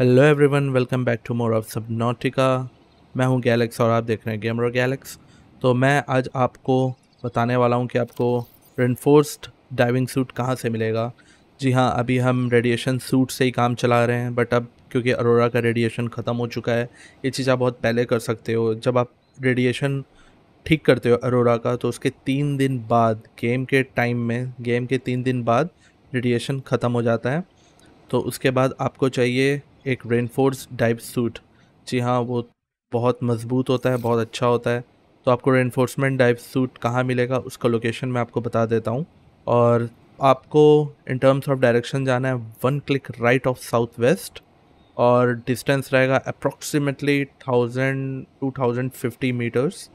Hello everyone welcome back to more of Nautica मैं हूं गैलेक्स और आप देख रहे हैं गेमर गैलेक्स तो मैं आज आपको बताने वाला हूं कि आपको रेनफोर्स्ड डाइविंग सूट कहां से मिलेगा जी हां अभी हम रेडिएशन सूट से ही काम चला रहे हैं बट अब क्योंकि अरोरा का रेडिएशन ख़त्म हो चुका है ये चीज़ आप बहुत पहले कर सकते हो जब आप रेडिएशन ठीक करते हो अरोरा का तो उसके तीन दिन बाद गेम के टाइम में गेम के तीन दिन बाद रेडिएशन ख़त्म हो जाता है तो उसके बाद आपको चाहिए एक रेनफोर्स डाइव सूट जी हाँ वो बहुत मज़बूत होता है बहुत अच्छा होता है तो आपको रेनफोर्समेंट डाइप सूट कहाँ मिलेगा उसका लोकेशन मैं आपको बता देता हूँ और आपको इन टर्म्स ऑफ डायरेक्शन जाना है one click right of south west और डिस्टेंस रहेगा approximately thousand to thousand fifty meters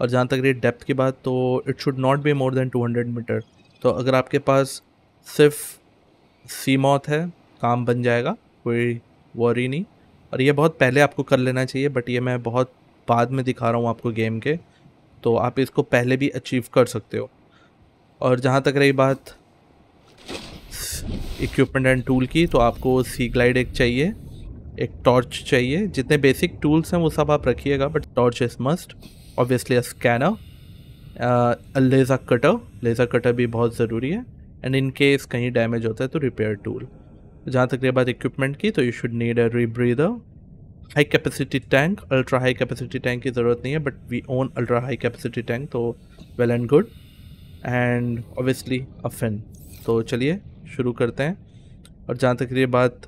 और जहाँ तक ये डेप्थ की बात तो it should not be more than two hundred meter तो अगर आपके पास सिर्फ सी मौत है काम बन जाएगा कोई वरी नहीं और ये बहुत पहले आपको कर लेना चाहिए बट ये मैं बहुत बाद में दिखा रहा हूँ आपको गेम के तो आप इसको पहले भी अचीव कर सकते हो और जहाँ तक रही बात इक्विपमेंट एंड टूल की तो आपको सी ग्लाइड एक चाहिए एक टॉर्च चाहिए जितने बेसिक टूल्स हैं वो सब आप रखिएगा but torch is must obviously a scanner laser cutter laser cutter भी बहुत ज़रूरी है एंड इन केस कहीं डैमेज होता है तो रिपेयर टूल जहाँ तक रही बात इक्विपमेंट की तो you should need a rebreather high capacity tank ultra high capacity tank की ज़रूरत नहीं है but we own ultra high capacity tank तो well and good and obviously a fin तो चलिए शुरू करते हैं और जहाँ तक ये बात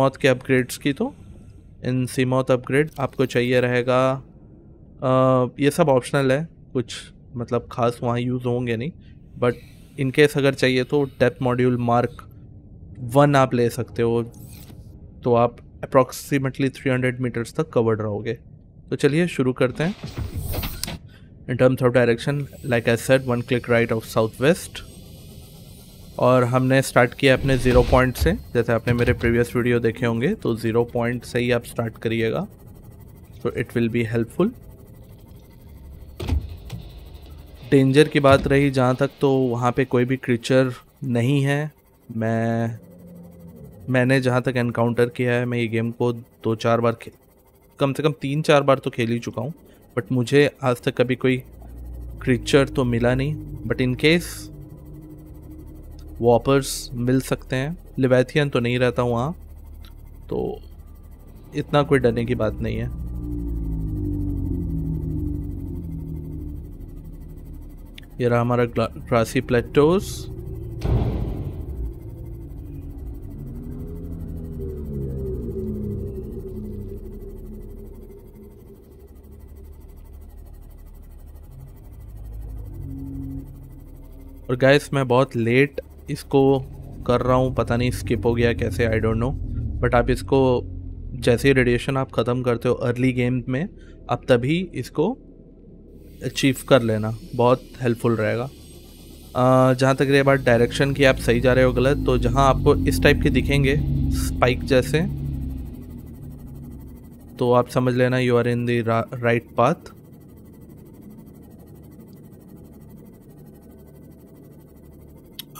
मौत के अपग्रेड्स की तो इन मौत अपग्रेड आपको चाहिए रहेगा आ, ये सब ऑप्शनल है कुछ मतलब खास वहाँ यूज़ होंगे नहीं बट इनकेस अगर चाहिए तो डेप मॉड्यूल मार्क वन आप ले सकते हो तो आप अप्रॉक्सीमेटली 300 मीटर्स तक कवर्ड रहोगे तो चलिए शुरू करते हैं in terms of direction like I said one click right of south west और हमने स्टार्ट किया अपने ज़ीरो पॉइंट से जैसे आपने मेरे प्रीवियस वीडियो देखे होंगे तो ज़ीरो पॉइंट से ही आप स्टार्ट करिएगा तो it will be helpful danger की बात रही जहाँ तक तो वहाँ पे कोई भी क्रीचर नहीं है मैं मैंने जहाँ तक एनकाउंटर किया है मैं ये गेम को दो चार बार कम से कम तीन चार बार तो खेल ही चुका हूँ बट मुझे आज तक कभी कोई क्रिचर तो मिला नहीं बट इन केस वॉपर्स मिल सकते हैं लिवैथियन तो नहीं रहता हूँ वहाँ तो इतना कोई डरने की बात नहीं है ये रहा हमारा ग्रासी प्लेटोज़ और गैस मैं बहुत लेट इसको कर रहा हूँ पता नहीं स्किप हो गया कैसे आई डोंट नो बट आप इसको जैसे रेडिएशन आप ख़त्म करते हो अर्ली गेम में आप तभी इसको अचीव कर लेना बहुत हेल्पफुल रहेगा जहाँ तक रही बात डायरेक्शन की आप सही जा रहे हो गलत तो जहाँ आपको इस टाइप के दिखेंगे स्पाइक जैसे तो आप समझ लेना you are in the right path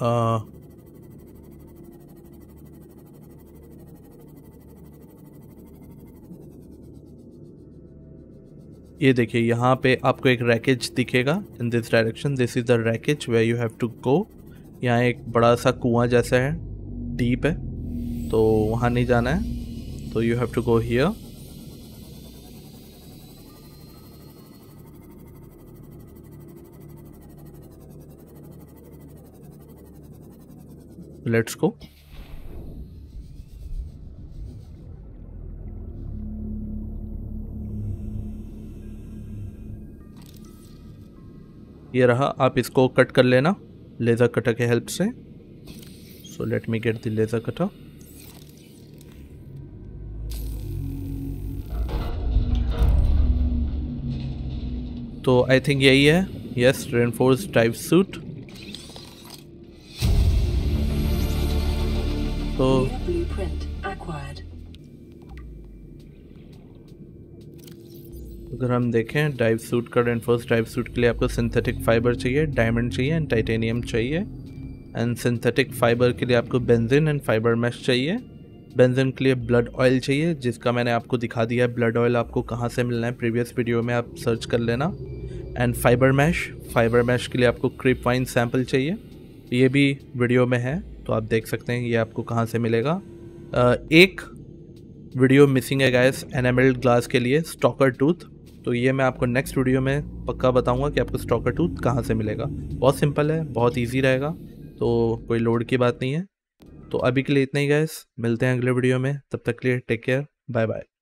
Uh. ये देखिए यहाँ पे आपको एक रैकेज दिखेगा in this direction this is the wreckage way you have to go यहाँ एक बड़ा सा कुआं जैसा है डीप है तो वहाँ नहीं जाना है तो you have to go here let's go ये रहा आप इसको कट कर लेना लेज़र कटर के हेल्प से so let me get the laser cutter तो आई थिंक यही है यस रेनफोर्स टाइप सूट तो अगर हम देखें डाइव सूट का फर्स्ट डाइव सूट के लिए आपको सिंथेटिक फाइबर चाहिए डायमंड चाहिए एंड टाइटेनियम चाहिए एंड सिंथेटिक फाइबर के लिए आपको बेंजिन एंड फाइबर मैश चाहिए बेंजिन के लिए ब्लड ऑयल चाहिए जिसका मैंने आपको दिखा दिया है ब्लड ऑयल आपको कहाँ से मिलना है प्रीवियस वीडियो में आप सर्च कर लेना and fibre mesh fibre mesh के लिए आपको क्रिप वाइन सैम्पल चाहिए ये भी वीडियो में है तो आप देख सकते हैं ये आपको कहाँ से मिलेगा एक वीडियो मिसिंग है गैस एनामिल्ड ग्लास के लिए स्टॉकर टूथ तो ये मैं आपको नेक्स्ट वीडियो में पक्का बताऊंगा कि आपको स्टॉकर टूथ कहाँ से मिलेगा बहुत सिंपल है बहुत ईजी रहेगा तो कोई लोड की बात नहीं है तो अभी के लिए इतना ही गैस मिलते हैं अगले वीडियो में तब तक के लिए टेक केयर बाय बाय